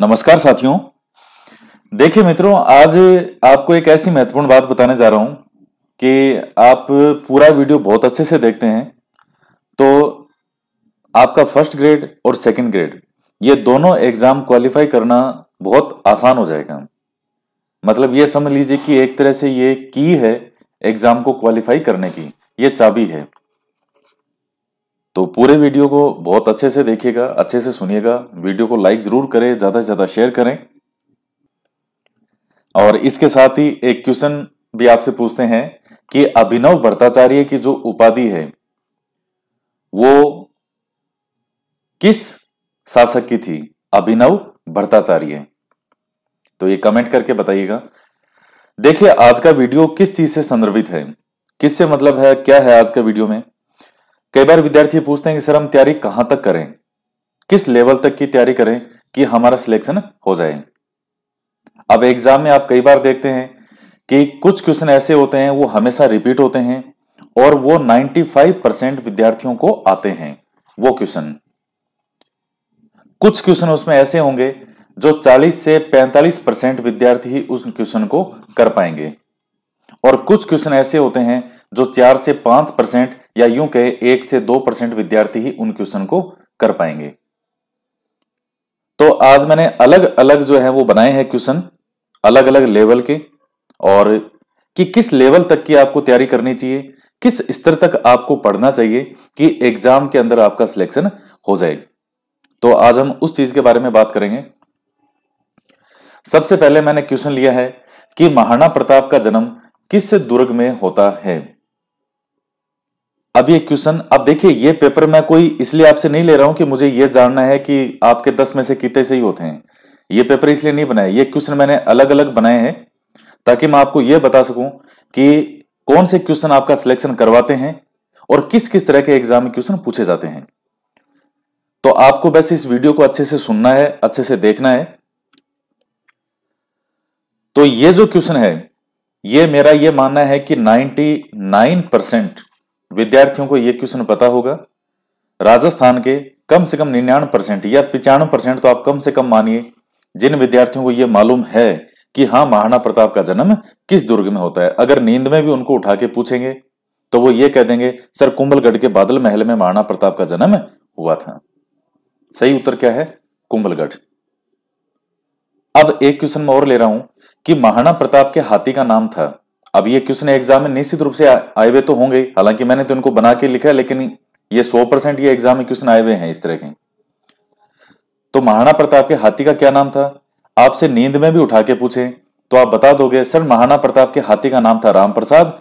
नमस्कार साथियों देखिए मित्रों आज आपको एक ऐसी महत्वपूर्ण बात बताने जा रहा हूं कि आप पूरा वीडियो बहुत अच्छे से देखते हैं तो आपका फर्स्ट ग्रेड और सेकंड ग्रेड ये दोनों एग्जाम क्वालिफाई करना बहुत आसान हो जाएगा मतलब ये समझ लीजिए कि एक तरह से ये की है एग्जाम को क्वालिफाई करने की ये चाबी है तो पूरे वीडियो को बहुत अच्छे से देखिएगा अच्छे से सुनिएगा वीडियो को लाइक जरूर करें ज़्यादा से ज़्यादा शेयर करें और इसके साथ ही एक क्वेश्चन भी आपसे पूछते हैं कि अभिनव भट्टाचार्य की जो उपाधि है वो किस शासक की थी अभिनव भट्टाचार्य तो ये कमेंट करके बताइएगा देखिए आज का वीडियो किस चीज से संदर्भित है किससे मतलब है क्या है आज का वीडियो में कई बार विद्यार्थी पूछते हैं कि सर हम तैयारी कहां तक करें किस लेवल तक की तैयारी करें कि हमारा सिलेक्शन हो जाए अब एग्जाम में आप कई बार देखते हैं कि कुछ क्वेश्चन ऐसे होते हैं वो हमेशा रिपीट होते हैं और वो 95 परसेंट विद्यार्थियों को आते हैं वो क्वेश्चन कुछ क्वेश्चन उसमें ऐसे होंगे जो 40 से 45 परसेंट विद्यार्थी ही उस क्वेश्चन को कर पाएंगे और कुछ क्वेश्चन ऐसे होते हैं जो चार से पांच परसेंट या यूं कहे एक से दो परसेंट विद्यार्थी ही उन क्वेश्चन को कर पाएंगे तो आज मैंने अलग अलग जो है वो बनाए हैं क्वेश्चन अलग अलग लेवल के और कि किस लेवल तक की आपको तैयारी करनी चाहिए किस स्तर तक आपको पढ़ना चाहिए कि एग्जाम के अंदर आपका सिलेक्शन हो जाए तो आज हम उस चीज के बारे में बात करेंगे सबसे पहले मैंने क्वेश्चन लिया है कि महाराणा प्रताप का जन्म किस दुर्ग में होता है अब ये क्वेश्चन अब देखिए ये पेपर मैं कोई इसलिए आपसे नहीं ले रहा हूं कि मुझे ये जानना है कि आपके दस में से कितने सही होते हैं ये पेपर इसलिए नहीं बनाया ये क्वेश्चन मैंने अलग अलग बनाए हैं ताकि मैं आपको यह बता सकूं कि कौन से क्वेश्चन आपका सिलेक्शन करवाते हैं और किस किस तरह के एग्जाम में क्वेश्चन पूछे जाते हैं तो आपको बस इस वीडियो को अच्छे से सुनना है अच्छे से देखना है तो ये जो क्वेश्चन है ये मेरा ये मानना है कि 99 परसेंट विद्यार्थियों को यह क्वेश्चन पता होगा राजस्थान के कम से कम निन्यानवे परसेंट या पिचानवे परसेंट तो आप कम से कम मानिए जिन विद्यार्थियों को यह मालूम है कि हां महाराणा प्रताप का जन्म किस दुर्ग में होता है अगर नींद में भी उनको उठा के पूछेंगे तो वो ये कह देंगे सर कुंभलगढ़ के बादल महल में महाराणा प्रताप का जन्म हुआ था सही उत्तर क्या है कुंभलगढ़ अब एक क्वेश्चन में और ले रहा हूं कि महाराणा प्रताप के हाथी का नाम था अब ये क्वेश्चन एग्जाम में निश्चित रूप से आए हुए तो होंगे हालांकि मैंने तो इनको बना के लिखा है लेकिन ये सौ परसेंट ये एग्जाम में क्वेश्चन आए हुए हैं इस तरह के तो महाराणा प्रताप के हाथी का क्या नाम था आपसे नींद में भी उठा के पूछे तो आप बता दोगे सर महाराणा प्रताप के हाथी का नाम था राम प्रसाद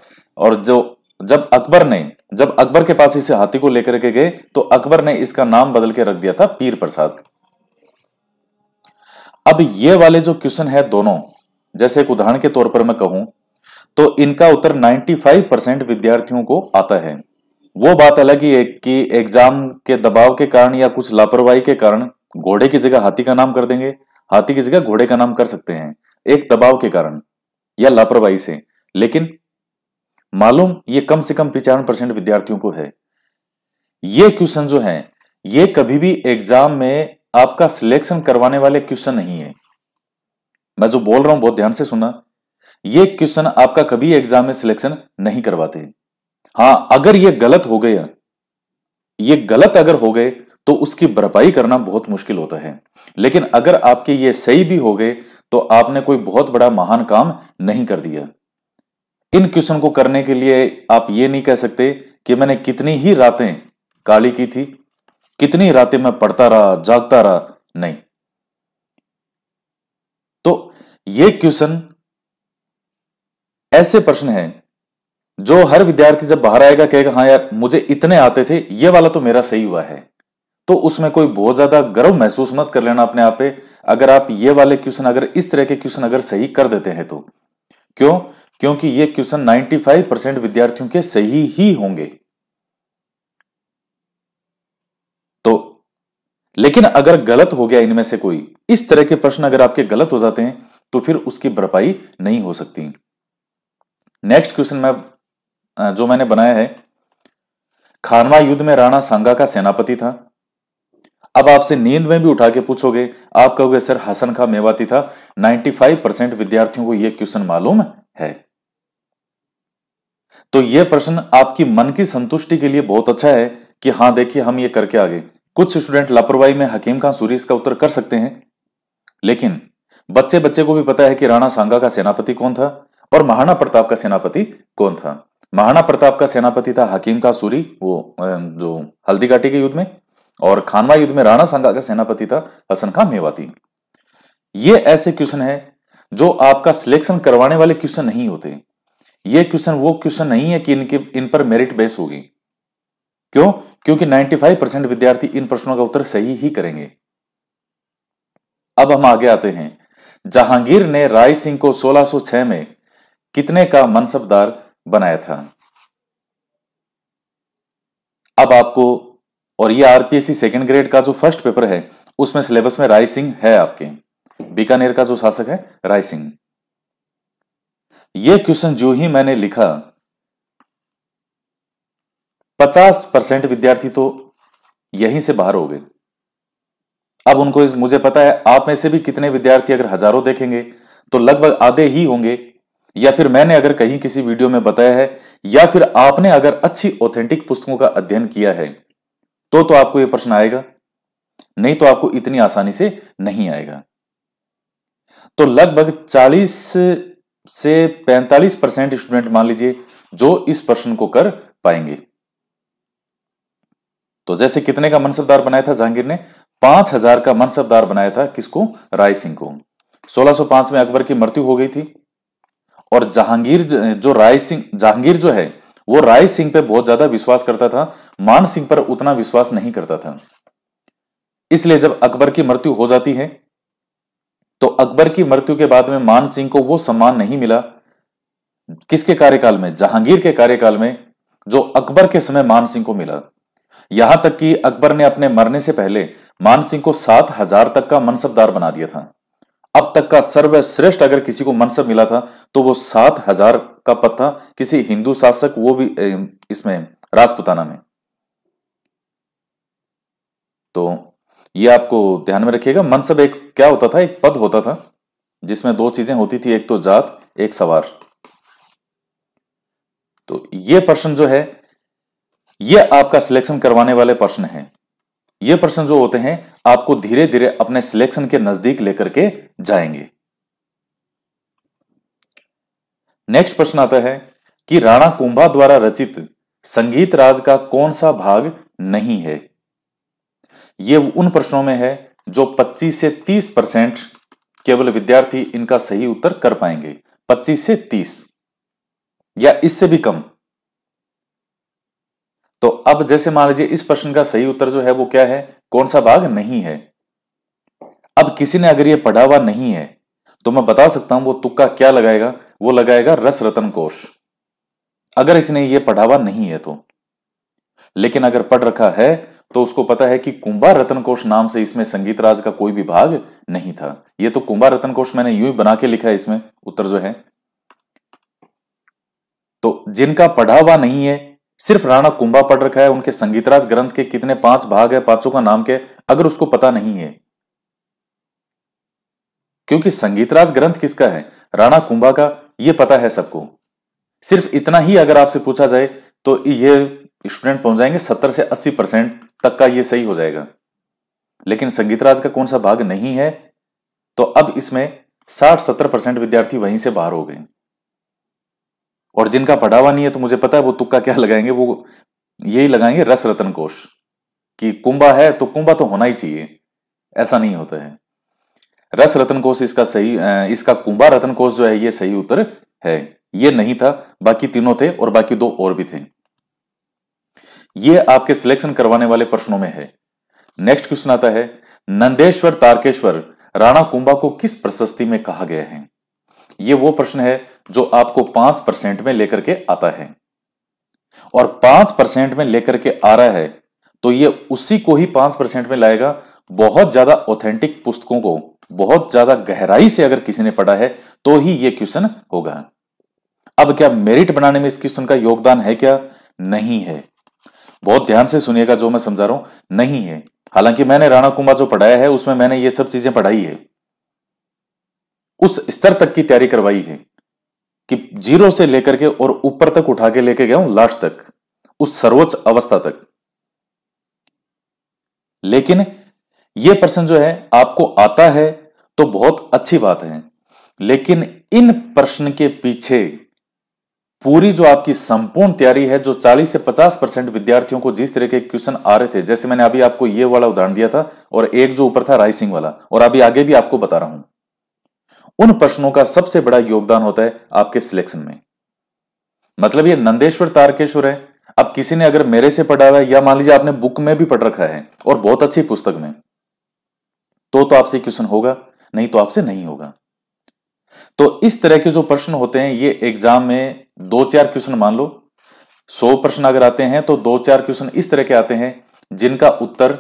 और जो जब अकबर ने जब अकबर के पास इस हाथी को लेकर के गए तो अकबर ने इसका नाम बदल के रख दिया था पीर प्रसाद अब ये वाले जो क्वेश्चन है दोनों जैसे एक उदाहरण के तौर पर मैं कहूं तो इनका उत्तर 95 परसेंट विद्यार्थियों को आता है वो बात अलग ही है कि एग्जाम के दबाव के कारण या कुछ लापरवाही के कारण घोड़े की जगह हाथी का नाम कर देंगे हाथी की जगह घोड़े का नाम कर सकते हैं एक दबाव के कारण या लापरवाही से लेकिन मालूम ये कम से कम पिचावन परसेंट विद्यार्थियों को है ये क्वेश्चन जो है ये कभी भी एग्जाम में आपका सिलेक्शन करवाने वाले क्वेश्चन नहीं है मैं जो बोल रहा हूं बहुत ध्यान से सुनना ये क्वेश्चन आपका कभी एग्जाम में सिलेक्शन नहीं करवाते हां अगर ये गलत हो गया ये गलत अगर हो गए तो उसकी भरपाई करना बहुत मुश्किल होता है लेकिन अगर आपके ये सही भी हो गए तो आपने कोई बहुत बड़ा महान काम नहीं कर दिया इन क्वेश्चन को करने के लिए आप ये नहीं कह सकते कि मैंने कितनी ही रातें काली की थी कितनी रातें मैं पढ़ता रहा जागता रहा नहीं तो ये क्वेश्चन ऐसे प्रश्न है जो हर विद्यार्थी जब बाहर आएगा कहेगा हाँ यार मुझे इतने आते थे ये वाला तो मेरा सही हुआ है तो उसमें कोई बहुत ज्यादा गर्व महसूस मत कर लेना अपने आप पे अगर आप ये वाले क्वेश्चन अगर इस तरह के क्वेश्चन अगर सही कर देते हैं तो क्यों क्योंकि ये क्वेश्चन 95 परसेंट विद्यार्थियों के सही ही होंगे लेकिन अगर गलत हो गया इनमें से कोई इस तरह के प्रश्न अगर आपके गलत हो जाते हैं तो फिर उसकी भरपाई नहीं हो सकती नेक्स्ट क्वेश्चन में जो मैंने बनाया है खानवा युद्ध में राणा सांगा का सेनापति था अब आपसे नींद में भी उठा के पूछोगे आप कहोगे सर हसन खा मेवाती था 95 परसेंट विद्यार्थियों को यह क्वेश्चन मालूम है तो यह प्रश्न आपकी मन की संतुष्टि के लिए बहुत अच्छा है कि हां देखिए हम ये करके आ गए कुछ स्टूडेंट लापरवाही में हकीम खान सूरी इसका उत्तर कर सकते हैं लेकिन बच्चे बच्चे को भी पता है कि राणा सांगा का सेनापति कौन था और महाराणा प्रताप का सेनापति कौन था महाराणा प्रताप का सेनापति था हकीम खान सूरी वो जो हल्दी घाटी के युद्ध में और खानवा युद्ध में राणा सांगा का सेनापति था हसन खान मेवाती ये ऐसे क्वेश्चन है जो आपका सिलेक्शन करवाने वाले क्वेश्चन नहीं होते ये क्वेश्चन वो क्वेश्चन नहीं है कि इनके इन पर मेरिट बेस होगी क्यों क्योंकि 95 परसेंट विद्यार्थी इन प्रश्नों का उत्तर सही ही करेंगे अब हम आगे आते हैं जहांगीर ने राय सिंह को 1606 में कितने का मनसबदार बनाया था अब आपको और ये आरपीएससी सेकेंड ग्रेड का जो फर्स्ट पेपर है उसमें सिलेबस में राय सिंह है आपके बीकानेर का जो शासक है राय सिंह यह क्वेश्चन जो ही मैंने लिखा पचास परसेंट विद्यार्थी तो यहीं से बाहर हो गए अब उनको इस मुझे पता है आप में से भी कितने विद्यार्थी अगर हजारों देखेंगे तो लगभग आधे ही होंगे या फिर मैंने अगर कहीं किसी वीडियो में बताया है या फिर आपने अगर अच्छी ऑथेंटिक पुस्तकों का अध्ययन किया है तो तो आपको यह प्रश्न आएगा नहीं तो आपको इतनी आसानी से नहीं आएगा तो लगभग 40 से 45 परसेंट स्टूडेंट मान लीजिए जो इस प्रश्न को कर पाएंगे तो जैसे कितने का मनसबदार बनाया था जहांगीर ने पांच हजार का मनसबदार बनाया था किसको राय सिंह को 1605 में अकबर की मृत्यु हो गई थी और जहांगीर जो राय सिंह जहांगीर जो है वो राय सिंह पे बहुत ज्यादा विश्वास करता था मान सिंह पर उतना विश्वास नहीं करता था इसलिए जब अकबर की मृत्यु हो जाती है तो अकबर की मृत्यु के बाद में मान सिंह को वो सम्मान नहीं मिला किसके कार्यकाल में जहांगीर के कार्यकाल में जो अकबर के समय मान सिंह को मिला यहां तक कि अकबर ने अपने मरने से पहले मान सिंह को सात हजार तक का मनसबदार बना दिया था अब तक का सर्वश्रेष्ठ अगर किसी को मनसब मिला था तो वो सात हजार का पद था किसी हिंदू शासक वो भी इसमें राजपुताना में तो ये आपको ध्यान में रखिएगा मनसब एक क्या होता था एक पद होता था जिसमें दो चीजें होती थी एक तो जात एक सवार तो ये प्रश्न जो है यह आपका सिलेक्शन करवाने वाले प्रश्न है ये प्रश्न जो होते हैं आपको धीरे धीरे अपने सिलेक्शन के नजदीक लेकर के जाएंगे नेक्स्ट प्रश्न आता है कि राणा कुंभा द्वारा रचित संगीत राज का कौन सा भाग नहीं है यह उन प्रश्नों में है जो 25 से 30 परसेंट केवल विद्यार्थी इनका सही उत्तर कर पाएंगे 25 से 30 या इससे भी कम तो अब जैसे मान लीजिए इस प्रश्न का सही उत्तर जो है वो क्या है कौन सा भाग नहीं है अब किसी ने अगर ये पढ़ा हुआ नहीं है तो मैं बता सकता हूं वो तुक्का क्या लगाएगा वो लगाएगा रस रतन कोश अगर इसने ये पढ़ा हुआ नहीं है तो लेकिन अगर पढ़ रखा है तो उसको पता है कि कुंभा रतन कोश नाम से इसमें संगीत राज का कोई भी भाग नहीं था यह तो कुंभा रतन कोश मैंने यू ही बना के लिखा है इसमें उत्तर जो है तो जिनका पढ़ा हुआ नहीं है सिर्फ राणा कुंभा पढ़ रखा है उनके संगीतराज ग्रंथ के कितने पांच भाग है पांचों का नाम के अगर उसको पता नहीं है क्योंकि संगीतराज ग्रंथ किसका है राणा कुंभा का यह पता है सबको सिर्फ इतना ही अगर आपसे पूछा जाए तो ये स्टूडेंट पहुंच जाएंगे सत्तर से अस्सी परसेंट तक का ये सही हो जाएगा लेकिन संगीतराज का कौन सा भाग नहीं है तो अब इसमें साठ सत्तर परसेंट विद्यार्थी वहीं से बाहर हो गए और जिनका पढ़ावा नहीं है तो मुझे पता है वो तुक्का क्या लगाएंगे वो यही लगाएंगे रस रतन कोश कि कुंभा है तो कुंभा तो होना ही चाहिए ऐसा नहीं होता है रस रतन कोश इसका सही इसका कुंभा रतन कोश जो है ये सही उत्तर है ये नहीं था बाकी तीनों थे और बाकी दो और भी थे ये आपके सिलेक्शन करवाने वाले प्रश्नों में है नेक्स्ट क्वेश्चन आता है नंदेश्वर तारकेश्वर राणा कुंभा को किस प्रशस्ति में कहा गया है ये वो प्रश्न है जो आपको पांच परसेंट में लेकर के आता है और पांच परसेंट में लेकर के आ रहा है तो ये उसी को ही पांच परसेंट में लाएगा बहुत ज्यादा ऑथेंटिक पुस्तकों को बहुत ज्यादा गहराई से अगर किसी ने पढ़ा है तो ही ये क्वेश्चन होगा अब क्या मेरिट बनाने में इस क्वेश्चन का योगदान है क्या नहीं है बहुत ध्यान से सुनिएगा जो मैं समझा रहा हूं नहीं है हालांकि मैंने राणा कुमार जो पढ़ाया है उसमें मैंने ये सब चीजें पढ़ाई है उस स्तर तक की तैयारी करवाई है कि जीरो से लेकर के और ऊपर तक उठा के लेके गया हूं लास्ट तक उस सर्वोच्च अवस्था तक लेकिन यह प्रश्न जो है आपको आता है तो बहुत अच्छी बात है लेकिन इन प्रश्न के पीछे पूरी जो आपकी संपूर्ण तैयारी है जो 40 से 50 परसेंट विद्यार्थियों को जिस तरह के क्वेश्चन आ रहे थे जैसे मैंने अभी आपको ये वाला उदाहरण दिया था और एक जो ऊपर था राइसिंग वाला और अभी आगे भी आपको बता रहा हूं उन प्रश्नों का सबसे बड़ा योगदान होता है आपके सिलेक्शन में मतलब ये नंदेश्वर तारकेश्वर है अब किसी ने अगर मेरे से पढ़ा हुआ है या मान लीजिए आपने बुक में भी पढ़ रखा है और बहुत अच्छी पुस्तक में तो तो आपसे क्वेश्चन होगा नहीं तो आपसे नहीं होगा तो इस तरह के जो प्रश्न होते हैं ये एग्जाम में दो चार क्वेश्चन मान लो सौ प्रश्न अगर आते हैं तो दो चार क्वेश्चन इस तरह के आते हैं जिनका उत्तर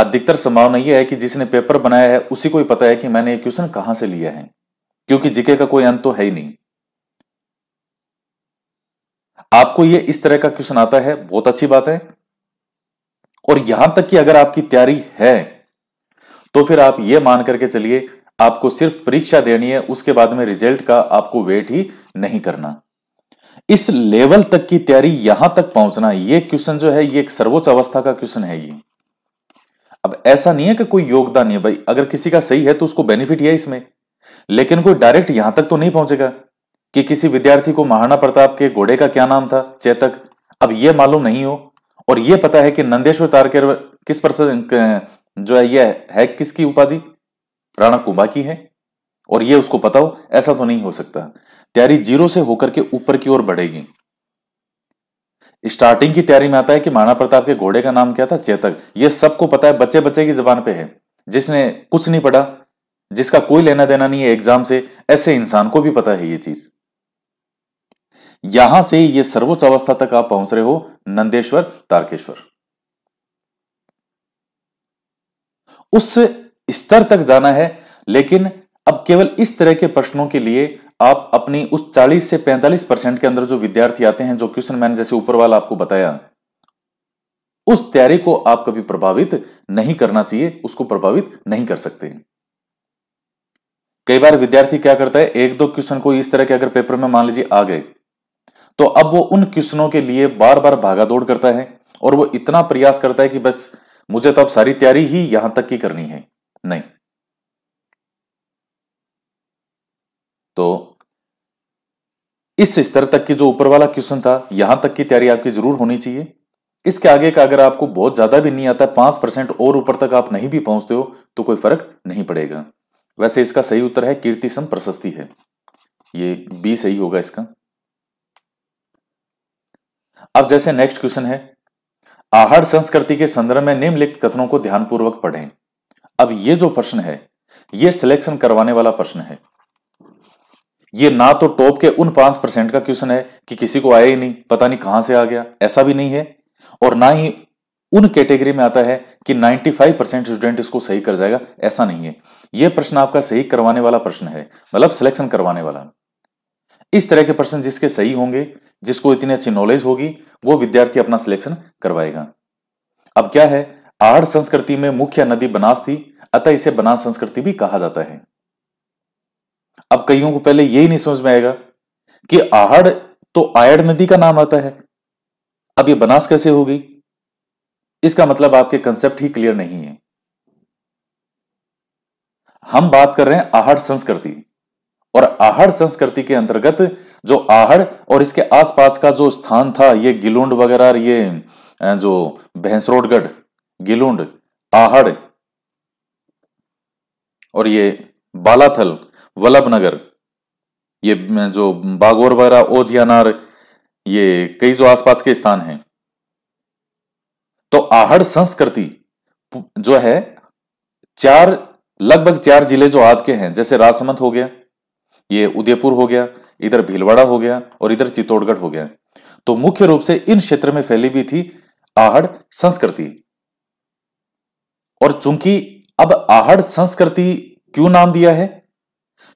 अधिकतर संभावना यह है कि जिसने पेपर बनाया है उसी को ही पता है कि मैंने ये क्वेश्चन कहां से लिया है क्योंकि जीके का कोई अंत तो है ही नहीं आपको ये इस तरह का क्वेश्चन आता है बहुत अच्छी बात है और यहां तक कि अगर आपकी तैयारी है तो फिर आप यह मान करके चलिए आपको सिर्फ परीक्षा देनी है उसके बाद में रिजल्ट का आपको वेट ही नहीं करना इस लेवल तक की तैयारी यहां तक पहुंचना यह क्वेश्चन जो है यह एक सर्वोच्च अवस्था का क्वेश्चन है ये अब ऐसा नहीं है कि कोई योगदान नहीं है भाई अगर किसी का सही है तो उसको बेनिफिट है इसमें लेकिन कोई डायरेक्ट यहां तक तो नहीं पहुंचेगा कि किसी विद्यार्थी को महाराणा प्रताप के घोड़े का क्या नाम था चेतक अब यह मालूम नहीं हो और यह पता है कि नंदेश्वर तारकर किस पर जो है यह है किसकी उपाधि राणा कुंभा की है और यह उसको पता हो ऐसा तो नहीं हो सकता तैयारी जीरो से होकर के ऊपर की ओर बढ़ेगी स्टार्टिंग की तैयारी में आता है कि महाराणा प्रताप के घोड़े का नाम क्या था चेतक ये सबको पता है बच्चे बच्चे की जबान पे है जिसने कुछ नहीं पढ़ा जिसका कोई लेना देना नहीं है एग्जाम से ऐसे इंसान को भी पता है ये चीज यहां से ये सर्वोच्च अवस्था तक आप पहुंच रहे हो नंदेश्वर तारकेश्वर उस स्तर तक जाना है लेकिन अब केवल इस तरह के प्रश्नों के लिए आप अपनी उस 40 से 45 परसेंट के अंदर जो विद्यार्थी आते हैं जो क्वेश्चन मैंने जैसे ऊपर वाला आपको बताया उस तैयारी को आप कभी प्रभावित नहीं करना चाहिए उसको प्रभावित नहीं कर सकते कई बार विद्यार्थी क्या करता है एक दो क्वेश्चन को इस तरह के अगर पेपर में मान लीजिए आ गए तो अब वो उन क्वेश्चनों के लिए बार बार भागा दौड़ करता है और वो इतना प्रयास करता है कि बस मुझे तो अब सारी तैयारी ही यहां तक की करनी है नहीं तो इस स्तर तक की जो ऊपर वाला क्वेश्चन था यहां तक की तैयारी आपकी जरूर होनी चाहिए इसके आगे का अगर आपको बहुत ज्यादा भी नहीं आता पांच परसेंट और ऊपर तक आप नहीं भी पहुंचते हो तो कोई फर्क नहीं पड़ेगा वैसे इसका सही उत्तर है कीर्ति सम प्रशस्ति है ये बी सही होगा इसका अब जैसे नेक्स्ट क्वेश्चन है आहार संस्कृति के संदर्भ में निम्नलिखित कथनों को ध्यानपूर्वक पढ़ें अब ये जो प्रश्न है ये सिलेक्शन करवाने वाला प्रश्न है ये ना तो टॉप के उन पांच परसेंट का क्वेश्चन है कि किसी को आया ही नहीं पता नहीं कहां से आ गया ऐसा भी नहीं है और ना ही उन कैटेगरी में आता है कि 95 परसेंट स्टूडेंट इसको सही कर जाएगा ऐसा नहीं है यह प्रश्न आपका सही करवाने वाला प्रश्न है मतलब सिलेक्शन करवाने वाला इस तरह के प्रश्न जिसके सही होंगे जिसको इतनी अच्छी नॉलेज होगी वो विद्यार्थी अपना सिलेक्शन करवाएगा अब क्या है आड़ संस्कृति में मुख्य नदी बनास थी अतः इसे बनास संस्कृति भी कहा जाता है अब कईयों को पहले यही नहीं समझ में आएगा कि आहड़ तो आयड़ नदी का नाम आता है अब ये बनास कैसे हो गई इसका मतलब आपके कंसेप्ट ही क्लियर नहीं है हम बात कर रहे हैं आहड़ संस्कृति और आहड़ संस्कृति के अंतर्गत जो आहड़ और इसके आसपास का जो स्थान था ये गिलुंड वगैरह ये जो भैंसरोडगढ़ गिलुंड आहड़ और ये बालाथल वल्लभ नगर ये जो बागोर वगैरह ओजियानार ये कई जो आसपास के स्थान हैं तो आहड़ संस्कृति जो है चार लगभग चार जिले जो आज के हैं जैसे राजसमंद हो गया ये उदयपुर हो गया इधर भीलवाड़ा हो गया और इधर चित्तौड़गढ़ हो गया तो मुख्य रूप से इन क्षेत्र में फैली हुई थी आहड़ संस्कृति और चूंकि अब आहड़ संस्कृति क्यों नाम दिया है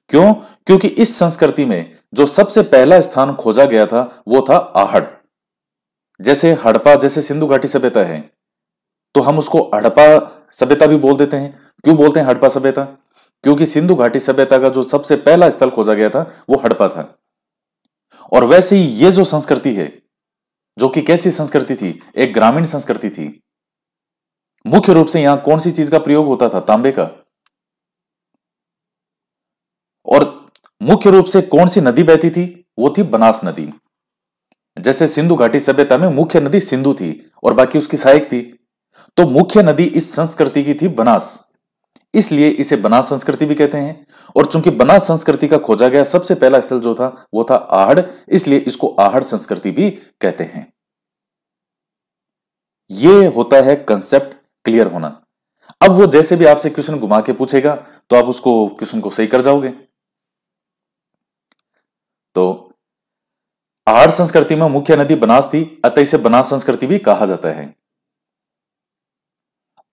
क्यों क्योंकि इस संस्कृति में जो सबसे पहला स्थान खोजा गया था वो था आहड़ जैसे हड़पा जैसे सिंधु घाटी सभ्यता है तो हम उसको हड़पा सभ्यता भी बोल देते हैं क्यों बोलते हैं हड़पा सभ्यता क्योंकि सिंधु घाटी सभ्यता का जो सबसे पहला स्थल खोजा गया था वो हड़पा था और वैसे ही ये जो संस्कृति है जो कि कैसी संस्कृति थी एक ग्रामीण संस्कृति थी मुख्य रूप से यहां कौन सी चीज का प्रयोग होता था तांबे का मुख्य रूप से कौन सी नदी बहती थी वो थी बनास नदी जैसे सिंधु घाटी सभ्यता में मुख्य नदी सिंधु थी और बाकी उसकी सहायक थी तो मुख्य नदी इस संस्कृति की थी बनास इसलिए इसे बनास संस्कृति भी कहते हैं और चूंकि बनास संस्कृति का खोजा गया सबसे पहला स्थल जो था वो था आहड़ इसलिए इसको आहड़ संस्कृति भी कहते हैं ये होता है कंसेप्ट क्लियर होना अब वो जैसे भी आपसे क्वेश्चन घुमा के पूछेगा तो आप उसको क्वेश्चन को सही कर जाओगे तो आहार संस्कृति में मुख्य नदी बनास थी अतः इसे बनास संस्कृति भी कहा जाता है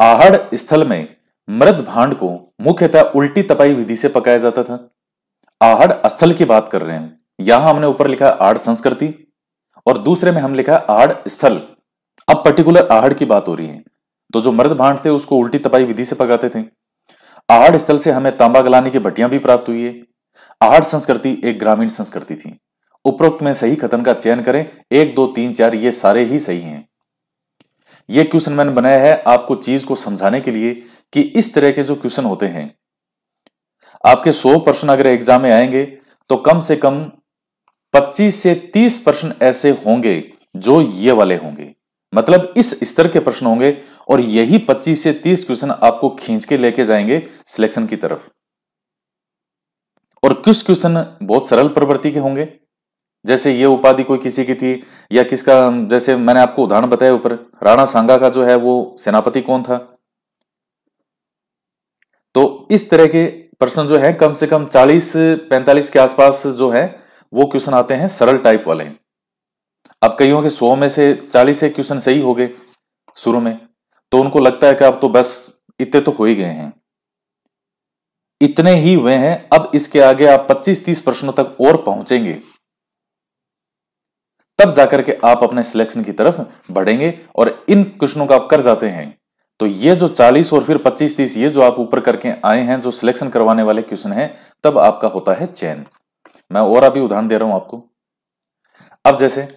आहड़ स्थल में मृत भांड को मुख्यतः उल्टी तपाई विधि से पकाया जाता था आहड़ स्थल की बात कर रहे हैं यहां हमने ऊपर लिखा आड़ संस्कृति और दूसरे में हम लिखा आड़ स्थल अब पर्टिकुलर आहड़ की बात हो रही है तो जो मृद भांड थे उसको उल्टी तपाई विधि से पकाते थे आहड़ स्थल से हमें तांबा गलाने की भट्टियां भी प्राप्त हुई है आहट संस्कृति एक ग्रामीण संस्कृति थी उपरोक्त में सही कथन का चयन करें एक दो तीन चार ये सारे ही सही हैं ये क्वेश्चन मैंने बनाया है आपको चीज को समझाने के लिए कि इस तरह के जो क्वेश्चन होते हैं आपके 100 प्रश्न अगर एग्जाम में आएंगे तो कम से कम 25 से 30 प्रश्न ऐसे होंगे जो ये वाले होंगे मतलब इस स्तर के प्रश्न होंगे और यही 25 से 30 क्वेश्चन आपको खींच के लेके जाएंगे सिलेक्शन की तरफ और कुछ क्वेश्चन बहुत सरल प्रवृत्ति के होंगे जैसे ये उपाधि कोई किसी की थी या किसका जैसे मैंने आपको उदाहरण बताया ऊपर राणा सांगा का जो है वो सेनापति कौन था तो इस तरह के प्रश्न जो है कम से कम 40 45 के आसपास जो है वो क्वेश्चन आते हैं सरल टाइप वाले अब कईयों के सौ में से चालीस क्वेश्चन सही हो गए शुरू में तो उनको लगता है कि अब तो बस इतने तो हो ही गए हैं इतने ही हुए हैं अब इसके आगे आप 25-30 प्रश्नों तक और पहुंचेंगे तब जाकर के आप अपने सिलेक्शन की तरफ बढ़ेंगे और इन क्वेश्चनों का आप कर जाते हैं तो ये जो 40 और फिर 25-30 ये जो आप ऊपर करके आए हैं जो सिलेक्शन करवाने वाले क्वेश्चन हैं तब आपका होता है चैन मैं और अभी उदाहरण दे रहा हूं आपको अब जैसे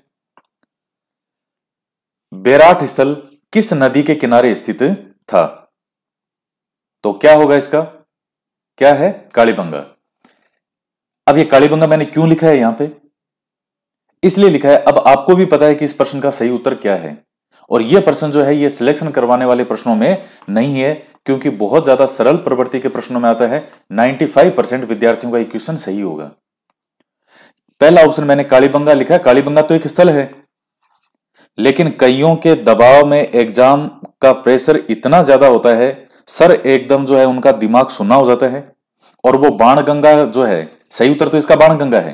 बेराट स्थल किस नदी के किनारे स्थित था तो क्या होगा इसका क्या है कालीबंगा अब ये कालीबंगा मैंने क्यों लिखा है यहां पे इसलिए लिखा है अब आपको भी पता है कि इस प्रश्न का सही उत्तर क्या है और ये प्रश्न जो है ये सिलेक्शन करवाने वाले प्रश्नों में नहीं है क्योंकि बहुत ज्यादा सरल प्रवृत्ति के प्रश्नों में आता है 95 विद्यार्थियों का क्वेश्चन सही होगा पहला ऑप्शन मैंने कालीबंगा लिखा है कालीबंगा तो एक स्थल है लेकिन कईयों के दबाव में एग्जाम का प्रेशर इतना ज्यादा होता है सर एकदम जो है उनका दिमाग सुना हो जाता है और वो बाण गंगा जो है सही उत्तर तो इसका बाण गंगा है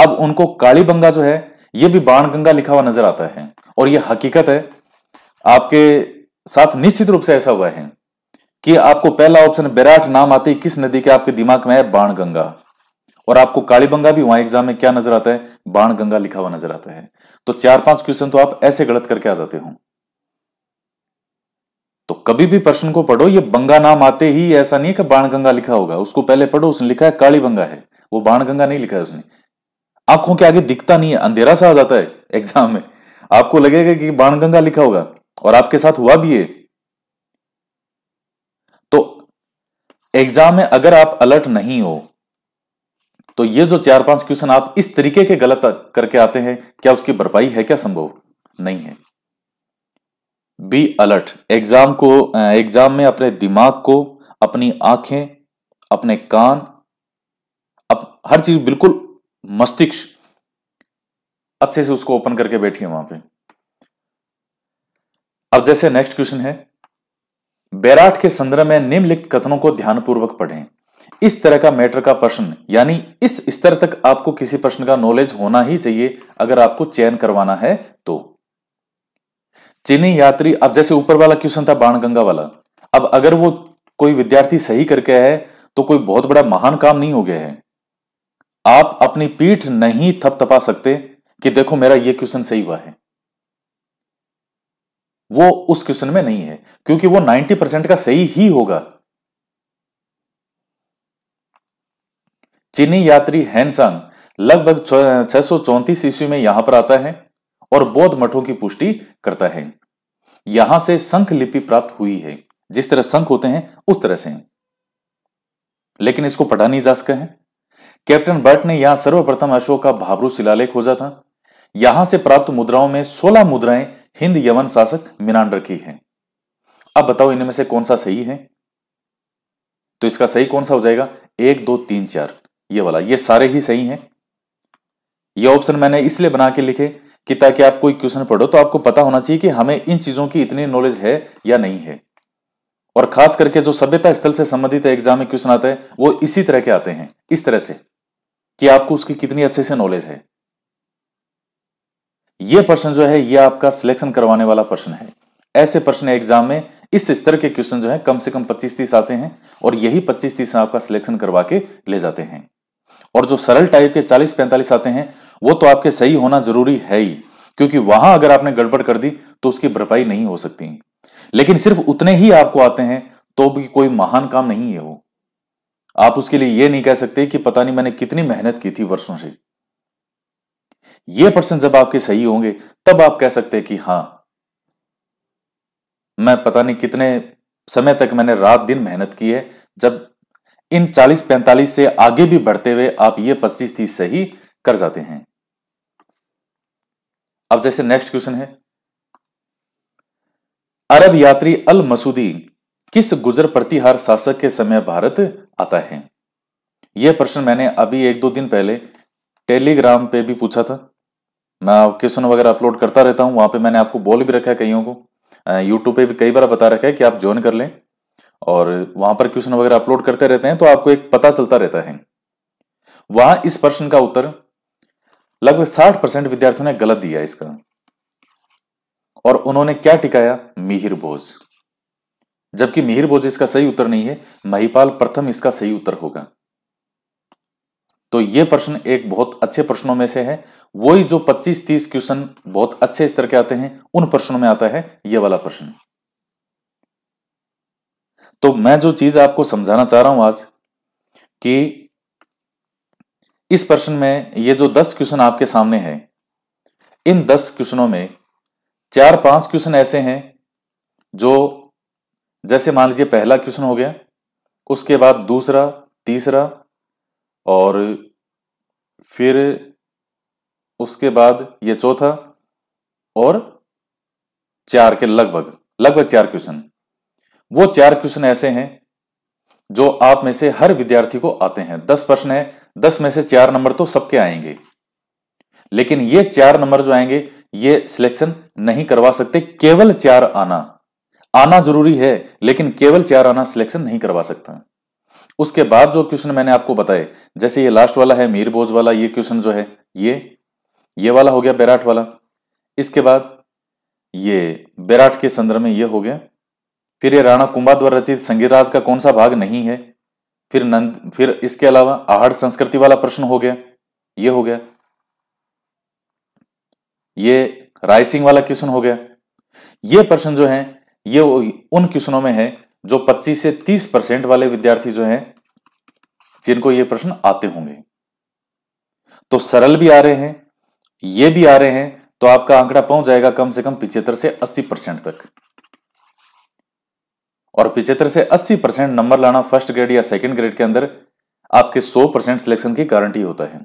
अब उनको काली बंगा जो है ये भी बाण गंगा लिखा हुआ नजर आता है और ये हकीकत है आपके साथ निश्चित रूप से ऐसा हुआ है कि आपको पहला ऑप्शन बैराट नाम आते किस नदी के आपके दिमाग में है बाण गंगा और आपको काली बंगा भी वहां एग्जाम में क्या नजर आता है बाण गंगा लिखा हुआ नजर आता है तो चार पांच क्वेश्चन तो आप ऐसे गलत करके आ जाते हो तो कभी भी प्रश्न को पढ़ो ये बंगा नाम आते ही ऐसा नहीं है कि बाण गंगा लिखा होगा उसको पहले पढ़ो उसने लिखा है काली बंगा है वो बाण गंगा नहीं लिखा है उसने आंखों के आगे दिखता नहीं है अंधेरा सा आ जाता है एग्जाम में आपको लगेगा कि बाण गंगा लिखा होगा और आपके साथ हुआ भी है तो एग्जाम में अगर आप अलर्ट नहीं हो तो ये जो चार पांच क्वेश्चन आप इस तरीके के गलत करके आते हैं क्या उसकी भरपाई है क्या संभव नहीं है बी अलर्ट एग्जाम को एग्जाम में अपने दिमाग को अपनी आंखें अपने कान अप, हर चीज बिल्कुल मस्तिष्क अच्छे से उसको ओपन करके बैठिए वहां पे अब जैसे नेक्स्ट क्वेश्चन है बैराट के संदर्भ में निम्नलिखित कथनों को ध्यानपूर्वक पढ़ें इस तरह का मैटर का प्रश्न यानी इस स्तर तक आपको किसी प्रश्न का नॉलेज होना ही चाहिए अगर आपको चयन करवाना है तो चीनी यात्री अब जैसे ऊपर वाला क्वेश्चन था बाणगंगा वाला अब अगर वो कोई विद्यार्थी सही करके है तो कोई बहुत बड़ा महान काम नहीं हो गया है आप अपनी पीठ नहीं थपथपा सकते कि देखो मेरा ये क्वेश्चन सही हुआ है वो उस क्वेश्चन में नहीं है क्योंकि वो 90 परसेंट का सही ही होगा चीनी यात्री हैनसांग लगभग छह सौ ईस्वी में यहां पर आता है और बौद्ध मठों की पुष्टि करता है यहां से संख लिपि प्राप्त हुई है जिस तरह संख होते हैं उस तरह से लेकिन इसको पढ़ा नहीं जा सका है कैप्टन बर्ट ने यहां सर्वप्रथम अशोक का भावरू शिलालेख खोजा था यहां से प्राप्त मुद्राओं में 16 मुद्राएं हिंद यवन शासक मिनांडर की हैं अब बताओ इनमें से कौन सा सही है तो इसका सही कौन सा हो जाएगा एक दो तीन चार ये वाला ये सारे ही सही हैं ये ऑप्शन मैंने इसलिए बना के लिखे कि ताकि आप कोई क्वेश्चन पढ़ो तो आपको पता होना चाहिए कि हमें इन चीजों की इतनी नॉलेज है या नहीं है और खास करके जो सभ्यता स्थल से संबंधित एग्जाम में क्वेश्चन आता है वो इसी तरह के आते हैं इस तरह से कि आपको उसकी कितनी अच्छे से नॉलेज है यह प्रश्न जो है यह आपका सिलेक्शन करवाने वाला प्रश्न है ऐसे प्रश्न एग्जाम में इस स्तर के क्वेश्चन जो है कम से कम पच्चीस तीस आते हैं और यही पच्चीस तीस आपका सिलेक्शन करवा के ले जाते हैं और जो सरल टाइप के 40-45 आते हैं वो तो आपके सही होना जरूरी है ही क्योंकि वहां अगर आपने गड़बड़ कर दी तो उसकी भरपाई नहीं हो सकती लेकिन सिर्फ उतने ही आपको आते हैं तो भी कोई महान काम नहीं है वो आप उसके लिए यह नहीं कह सकते कि पता नहीं मैंने कितनी मेहनत की थी वर्षों से यह पर्सन जब आपके सही होंगे तब आप कह सकते हैं कि हां मैं पता नहीं कितने समय तक मैंने रात दिन मेहनत की है जब इन 40-45 से आगे भी बढ़ते हुए आप ये 25-30 सही कर जाते हैं अब जैसे नेक्स्ट क्वेश्चन है अरब यात्री अल मसूदी किस गुजर प्रतिहार शासक के समय भारत आता है यह प्रश्न मैंने अभी एक दो दिन पहले टेलीग्राम पे भी पूछा था मैं क्वेश्चन वगैरह अपलोड करता रहता हूं वहां पे मैंने आपको बोल भी रखा है कईयों को यूट्यूब पे भी कई बार बता रखा है कि आप ज्वाइन कर लें और वहां पर क्वेश्चन वगैरह अपलोड करते रहते हैं तो आपको एक पता चलता रहता है वहां इस प्रश्न का उत्तर लगभग साठ परसेंट विद्यार्थियों ने गलत दिया इसका और उन्होंने क्या टिकाया मिहिर बोझ जबकि मिहिर बोझ इसका सही उत्तर नहीं है महिपाल प्रथम इसका सही उत्तर होगा तो ये प्रश्न एक बहुत अच्छे प्रश्नों में से है वही जो 25-30 क्वेश्चन बहुत अच्छे स्तर के आते हैं उन प्रश्नों में आता है ये वाला प्रश्न तो मैं जो चीज आपको समझाना चाह रहा हूं आज कि इस प्रश्न में ये जो दस क्वेश्चन आपके सामने हैं इन दस क्वेश्चनों में चार पांच क्वेश्चन ऐसे हैं जो जैसे मान लीजिए पहला क्वेश्चन हो गया उसके बाद दूसरा तीसरा और फिर उसके बाद ये चौथा और चार के लगभग लगभग चार क्वेश्चन वो चार क्वेश्चन ऐसे हैं जो आप में से हर विद्यार्थी को आते हैं दस प्रश्न है दस में से चार नंबर तो सबके आएंगे लेकिन ये चार नंबर जो आएंगे ये सिलेक्शन नहीं करवा सकते केवल चार आना आना जरूरी है लेकिन केवल चार आना सिलेक्शन नहीं करवा सकता उसके बाद जो क्वेश्चन मैंने आपको बताए जैसे ये लास्ट वाला है मीर बोझ वाला ये क्वेश्चन जो है ये ये वाला हो गया बैराट वाला इसके बाद ये बैराट के संदर्भ में ये हो गया फिर ये राणा कुंभा द्वारा रचित संगीराज का कौन सा भाग नहीं है फिर नंद फिर इसके अलावा आहड़ संस्कृति वाला प्रश्न हो गया ये हो गया ये राय सिंह वाला क्वेश्चन हो गया ये प्रश्न जो है ये उन क्वेश्चनों में है जो 25 से 30 परसेंट वाले विद्यार्थी जो हैं जिनको ये प्रश्न आते होंगे तो सरल भी आ रहे हैं ये भी आ रहे हैं तो आपका आंकड़ा पहुंच जाएगा कम से कम पिछहत्तर से 80 परसेंट तक और पिछहत्तर से 80 परसेंट नंबर लाना फर्स्ट ग्रेड या सेकेंड ग्रेड के अंदर आपके 100 परसेंट सिलेक्शन की गारंटी होता है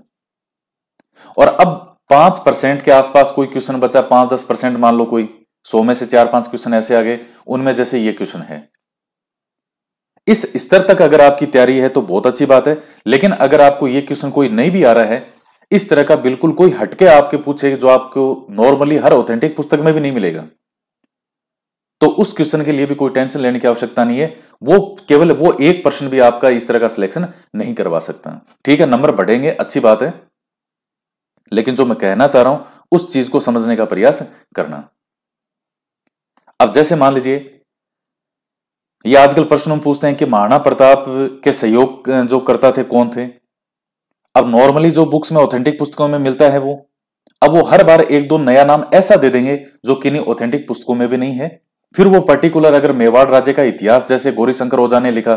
और अब पांच परसेंट के आसपास कोई क्वेश्चन बचा पांच दस परसेंट मान लो कोई सौ में से चार पांच क्वेश्चन ऐसे आ गए उनमें जैसे ये क्वेश्चन है इस स्तर तक अगर आपकी तैयारी है तो बहुत अच्छी बात है लेकिन अगर आपको यह क्वेश्चन कोई नहीं भी आ रहा है इस तरह का बिल्कुल कोई हटके आपके पूछे जो आपको नॉर्मली हर ऑथेंटिक पुस्तक में भी नहीं मिलेगा तो उस क्वेश्चन के लिए भी कोई टेंशन लेने की आवश्यकता नहीं है वो केवल वो एक पर्सन भी आपका इस तरह का सिलेक्शन नहीं करवा सकता ठीक है नंबर बढ़ेंगे अच्छी बात है लेकिन जो मैं कहना चाह रहा हूं उस चीज को समझने का प्रयास करना अब जैसे मान लीजिए ये आजकल प्रश्न हम पूछते हैं कि महाराणा प्रताप के सहयोग जो करता थे कौन थे अब नॉर्मली जो बुक्स में ऑथेंटिक पुस्तकों में मिलता है वो अब वो हर बार एक दो नया नाम ऐसा दे देंगे जो किन्हीं ऑथेंटिक पुस्तकों में भी नहीं है फिर वो पर्टिकुलर अगर मेवाड़ राज्य का इतिहास जैसे गौरीशंकर ओझा ने लिखा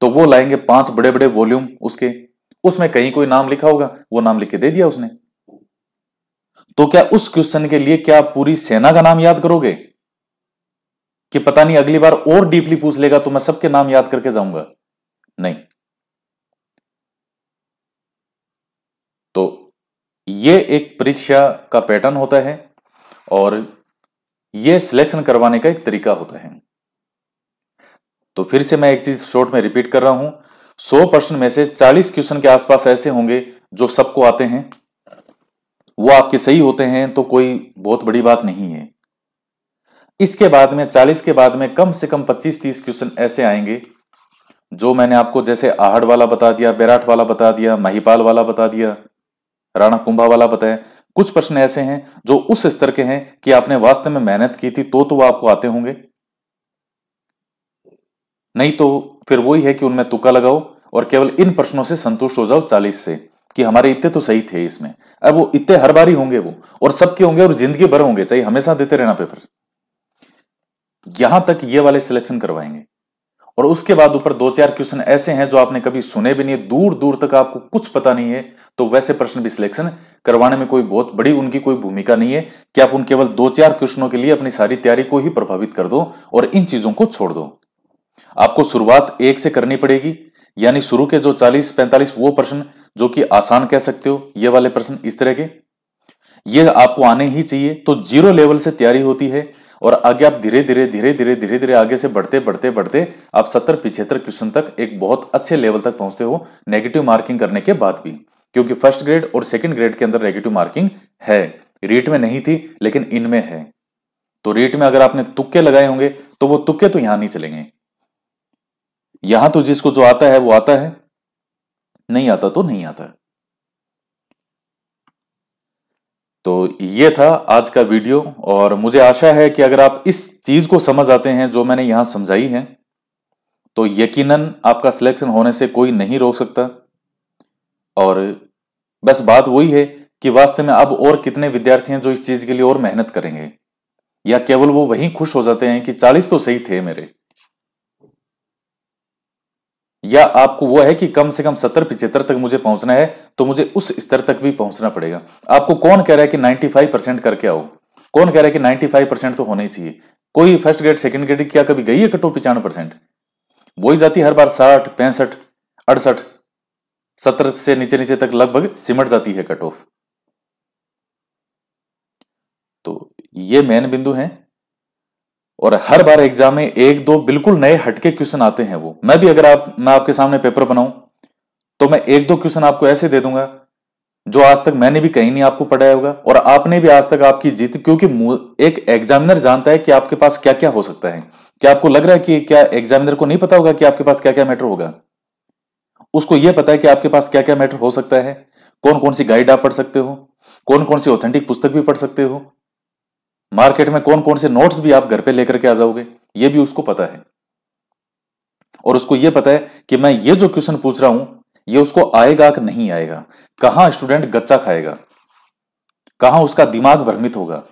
तो वो लाएंगे पांच बड़े बड़े वॉल्यूम उसके उसमें कहीं कोई नाम लिखा होगा वो नाम लिख के दे दिया उसने तो क्या उस क्वेश्चन के लिए क्या पूरी सेना का नाम याद करोगे कि पता नहीं अगली बार और डीपली पूछ लेगा तो मैं सबके नाम याद करके जाऊंगा नहीं तो ये एक परीक्षा का पैटर्न होता है और यह सिलेक्शन करवाने का एक तरीका होता है तो फिर से मैं एक चीज शॉर्ट में रिपीट कर रहा हूं 100 प्रश्न में से 40 क्वेश्चन के आसपास ऐसे होंगे जो सबको आते हैं वो आपके सही होते हैं तो कोई बहुत बड़ी बात नहीं है इसके बाद में 40 के बाद में कम से कम 25-30 क्वेश्चन ऐसे आएंगे जो मैंने आपको जैसे आहड़ वाला बता दिया बैराठ वाला बता दिया महिपाल वाला बता दिया राणा कुंभावाला बताएं कुछ प्रश्न ऐसे हैं जो उस स्तर के हैं कि आपने वास्तव में मेहनत की थी तो तो वो आपको आते होंगे नहीं तो फिर वही है कि उनमें तुक्का लगाओ और केवल इन प्रश्नों से संतुष्ट हो जाओ चालीस से कि हमारे इतने तो सही थे इसमें अब वो इतने हर बार ही होंगे वो और सबके होंगे और जिंदगी भर होंगे चाहिए हमेशा देते रहना पेपर यहां तक ये वाले सिलेक्शन करवाएंगे और उसके बाद ऊपर दो चार क्वेश्चन ऐसे हैं जो आपने कभी सुने भी नहीं है दूर दूर तक आपको कुछ पता नहीं है तो वैसे प्रश्न भी सिलेक्शन करवाने में कोई बहुत बड़ी उनकी कोई भूमिका नहीं है कि आप उन केवल दो चार क्वेश्चनों के लिए अपनी सारी तैयारी को ही प्रभावित कर दो और इन चीजों को छोड़ दो आपको शुरुआत एक से करनी पड़ेगी यानी शुरू के जो चालीस पैंतालीस वो प्रश्न जो कि आसान कह सकते हो ये वाले प्रश्न इस तरह के ये आपको आने ही चाहिए तो जीरो लेवल से तैयारी होती है और आगे आप धीरे धीरे धीरे धीरे धीरे धीरे आगे से बढ़ते बढ़ते बढ़ते आप सत्तर पिछहत्तर क्वेश्चन तक एक बहुत अच्छे लेवल तक पहुंचते हो नेगेटिव मार्किंग करने के बाद भी क्योंकि फर्स्ट ग्रेड और सेकंड ग्रेड के अंदर नेगेटिव मार्किंग है रीट में नहीं थी लेकिन इनमें है तो रीट में अगर आपने तुक्के लगाए होंगे तो वो तुक्के तो यहां नहीं चलेंगे यहां तो जिसको जो आता है वो आता है नहीं आता तो नहीं आता है तो ये था आज का वीडियो और मुझे आशा है कि अगर आप इस चीज को समझ आते हैं जो मैंने यहां समझाई है तो यकीनन आपका सिलेक्शन होने से कोई नहीं रोक सकता और बस बात वही है कि वास्तव में अब और कितने विद्यार्थी हैं जो इस चीज के लिए और मेहनत करेंगे या केवल वो वहीं खुश हो जाते हैं कि चालीस तो सही थे मेरे या आपको वो है कि कम से कम सत्तर पिछहत्तर तक मुझे पहुंचना है तो मुझे उस स्तर तक भी पहुंचना पड़ेगा आपको कौन कह रहा है कि 95 परसेंट करके आओ कौन कह रहा है कि 95 परसेंट तो होना ही चाहिए कोई फर्स्ट ग्रेड सेकंड ग्रेड क्या कभी गई है कटो पिचानवे परसेंट वही जाती हर बार साठ पैंसठ अड़सठ सत्तर से नीचे नीचे तक लगभग सिमट जाती है कट ऑफ तो ये मेन बिंदु है और हर बार एग्जाम में एक दो बिल्कुल नए हटके क्वेश्चन आते हैं वो मैं भी अगर आप मैं आपके सामने पेपर बनाऊं तो मैं एक दो क्वेश्चन आपको ऐसे दे दूंगा जो आज तक मैंने भी कहीं नहीं आपको पढ़ाया होगा और आपने भी आज तक आपकी जीत क्योंकि एक एग्जामिनर जानता है कि आपके पास क्या क्या हो सकता है क्या आपको लग रहा है कि क्या एग्जामिनर को नहीं पता होगा कि आपके पास क्या क्या मैटर होगा उसको यह पता है कि आपके पास क्या क्या मैटर हो सकता है कौन कौन सी गाइड आप पढ़ सकते हो कौन कौन सी ऑथेंटिक पुस्तक भी पढ़ सकते हो मार्केट में कौन कौन से नोट्स भी आप घर पे लेकर के आ जाओगे ये भी उसको पता है और उसको ये पता है कि मैं ये जो क्वेश्चन पूछ रहा हूं ये उसको आएगा कि नहीं आएगा कहां स्टूडेंट गच्चा खाएगा कहां उसका दिमाग भ्रमित होगा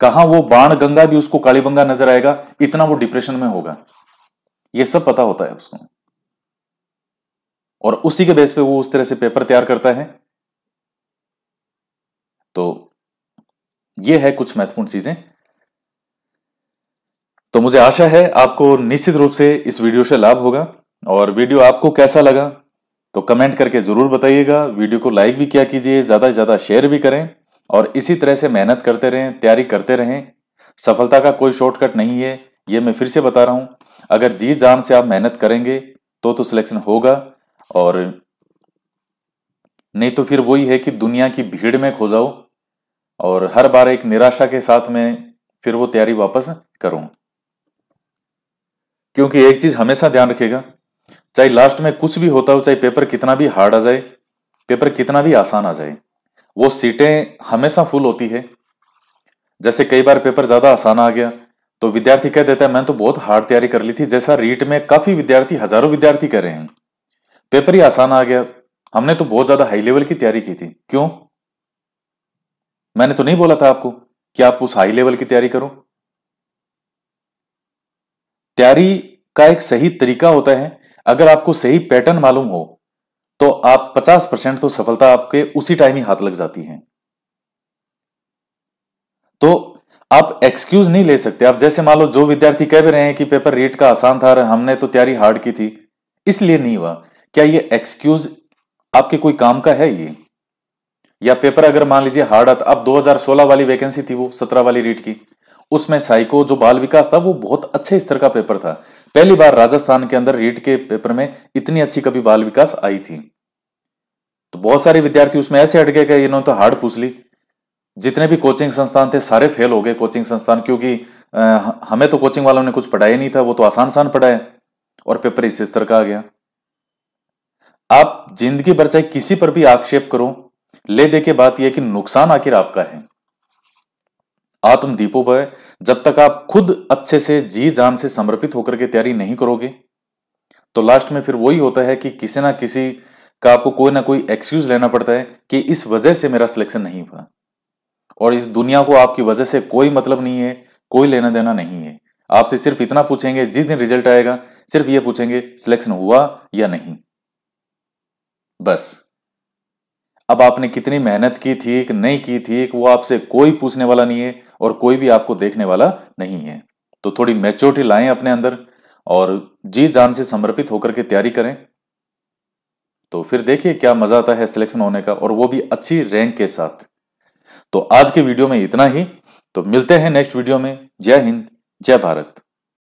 कहां वो बाण गंगा भी उसको कालीबंगा नजर आएगा इतना वो डिप्रेशन में होगा ये सब पता होता है उसको और उसी के बेस पे वो उस तरह से पेपर तैयार करता है तो ये है कुछ महत्वपूर्ण चीजें तो मुझे आशा है आपको निश्चित रूप से इस वीडियो से लाभ होगा और वीडियो आपको कैसा लगा तो कमेंट करके जरूर बताइएगा वीडियो को लाइक भी किया कीजिए ज्यादा से ज्यादा शेयर भी करें और इसी तरह से मेहनत करते रहें तैयारी करते रहें सफलता का कोई शॉर्टकट नहीं है ये मैं फिर से बता रहा हूं अगर जी जान से आप मेहनत करेंगे तो तो सिलेक्शन होगा और नहीं तो फिर वही है कि दुनिया की भीड़ में खो जाओ और हर बार एक निराशा के साथ में फिर वो तैयारी वापस करूं क्योंकि एक चीज हमेशा ध्यान रखेगा चाहे लास्ट में कुछ भी होता हो चाहे पेपर कितना भी हार्ड आ जाए पेपर कितना भी आसान आ जाए वो सीटें हमेशा फुल होती है जैसे कई बार पेपर ज्यादा आसान आ गया तो विद्यार्थी कह देता है मैंने तो बहुत हार्ड तैयारी कर ली थी जैसा रीट में काफी विद्यार्थी हजारों विद्यार्थी कर रहे हैं पेपर ही आसान आ गया हमने तो बहुत ज्यादा हाई लेवल की तैयारी की थी क्यों मैंने तो नहीं बोला था आपको कि आप उस हाई लेवल की तैयारी करो तैयारी का एक सही तरीका होता है अगर आपको सही पैटर्न मालूम हो तो आप 50 परसेंट तो सफलता आपके उसी टाइम ही हाथ लग जाती है तो आप एक्सक्यूज नहीं ले सकते आप जैसे मान लो जो विद्यार्थी कह भी रहे हैं कि पेपर रेट का आसान था हमने तो तैयारी हार्ड की थी इसलिए नहीं हुआ क्या ये एक्सक्यूज आपके कोई काम का है ये या पेपर अगर मान लीजिए हार्ड आता अब 2016 वाली वैकेंसी थी वो 17 वाली रीट की उसमें साइको जो बाल विकास था वो बहुत अच्छे स्तर का पेपर था पहली बार राजस्थान के अंदर रीट के पेपर में इतनी अच्छी कभी बाल विकास आई थी तो बहुत सारे विद्यार्थी उसमें ऐसे हट गए कि इन्होंने तो हार्ड पूछ ली जितने भी कोचिंग संस्थान थे सारे फेल हो गए कोचिंग संस्थान क्योंकि हमें तो कोचिंग वालों ने कुछ पढ़ाया नहीं था वो तो आसान आसान पढ़ाया और पेपर इस स्तर का आ गया आप जिंदगी भर चाहे किसी पर भी आक्षेप करो ले दे के बात यह कि नुकसान आखिर आपका है पर जब तक आप खुद अच्छे से जी जान से समर्पित होकर के तैयारी नहीं करोगे तो लास्ट में फिर वही होता है कि किसी ना किसी का आपको कोई ना कोई एक्सक्यूज लेना पड़ता है कि इस वजह से मेरा सिलेक्शन नहीं हुआ और इस दुनिया को आपकी वजह से कोई मतलब नहीं है कोई लेना देना नहीं है आपसे सिर्फ इतना पूछेंगे जिस दिन रिजल्ट आएगा सिर्फ ये पूछेंगे सिलेक्शन हुआ या नहीं बस अब आपने कितनी मेहनत की थी नहीं की थी वो आपसे कोई पूछने वाला नहीं है और कोई भी आपको देखने वाला नहीं है तो थोड़ी मेच्योरिटी लाएं अपने अंदर और जी जान से समर्पित होकर के तैयारी करें तो फिर देखिए क्या मजा आता है सिलेक्शन होने का और वो भी अच्छी रैंक के साथ तो आज के वीडियो में इतना ही तो मिलते हैं नेक्स्ट वीडियो में जय हिंद जय भारत